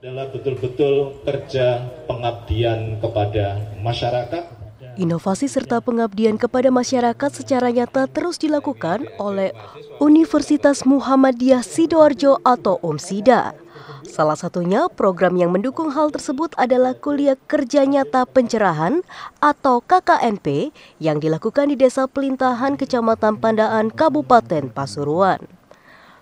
adalah betul-betul kerja pengabdian kepada masyarakat Inovasi serta pengabdian kepada masyarakat secara nyata terus dilakukan oleh Universitas Muhammadiyah Sidoarjo atau UMSIDA. Salah satunya program yang mendukung hal tersebut adalah kuliah kerja nyata pencerahan atau KKNP yang dilakukan di Desa Pelintahan, Kecamatan Pandaan, Kabupaten Pasuruan.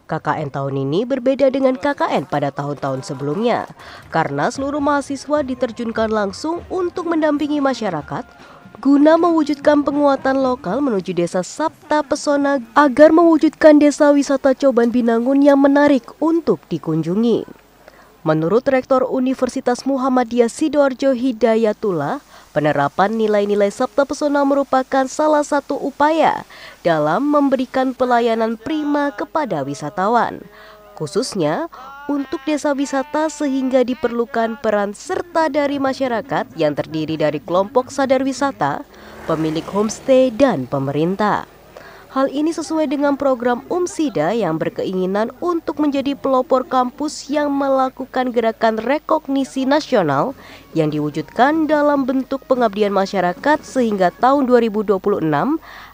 KKN tahun ini berbeda dengan KKN pada tahun-tahun sebelumnya karena seluruh mahasiswa diterjunkan langsung untuk mendampingi masyarakat guna mewujudkan penguatan lokal menuju desa Sabta Pesona agar mewujudkan desa wisata Coban Binangun yang menarik untuk dikunjungi. Menurut Rektor Universitas Muhammadiyah Sidoarjo Hidayatullah, Penerapan nilai-nilai Sabta Pesona merupakan salah satu upaya dalam memberikan pelayanan prima kepada wisatawan, khususnya untuk desa wisata sehingga diperlukan peran serta dari masyarakat yang terdiri dari kelompok sadar wisata, pemilik homestay, dan pemerintah. Hal ini sesuai dengan program UMSIDA yang berkeinginan untuk menjadi pelopor kampus yang melakukan gerakan rekognisi nasional yang diwujudkan dalam bentuk pengabdian masyarakat sehingga tahun 2026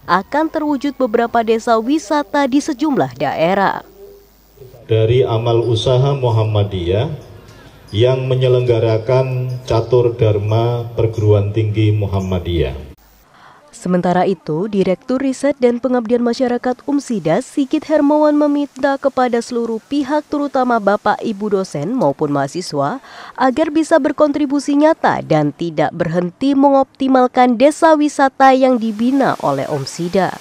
akan terwujud beberapa desa wisata di sejumlah daerah. Dari amal usaha Muhammadiyah yang menyelenggarakan Catur Dharma Perguruan Tinggi Muhammadiyah Sementara itu, Direktur Riset dan Pengabdian Masyarakat Umsida, Sigit Hermawan meminta kepada seluruh pihak terutama Bapak Ibu dosen maupun mahasiswa agar bisa berkontribusi nyata dan tidak berhenti mengoptimalkan desa wisata yang dibina oleh UMSIDA.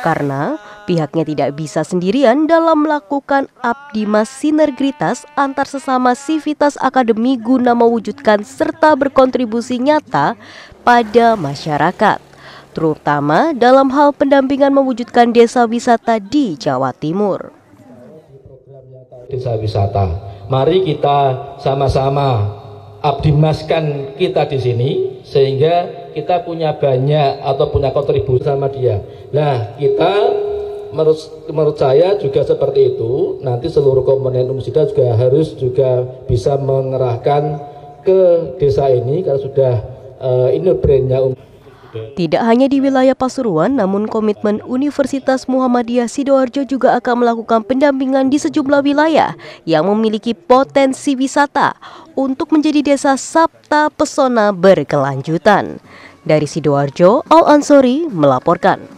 Karena pihaknya tidak bisa sendirian dalam melakukan abdimas sinergitas antar sesama sivitas akademi guna mewujudkan serta berkontribusi nyata pada masyarakat terutama dalam hal pendampingan mewujudkan desa wisata di Jawa Timur. Desa wisata, mari kita sama-sama abdimaskan kita di sini sehingga kita punya banyak atau punya kontribusi sama dia. Nah, kita menurut, menurut saya juga seperti itu. Nanti seluruh komponen umsida juga harus juga bisa mengerahkan ke desa ini karena sudah uh, eh, ini brandnya umsida. Tidak hanya di wilayah Pasuruan, namun komitmen Universitas Muhammadiyah Sidoarjo juga akan melakukan pendampingan di sejumlah wilayah yang memiliki potensi wisata untuk menjadi desa sabta pesona berkelanjutan. Dari Sidoarjo, Al Ansori melaporkan.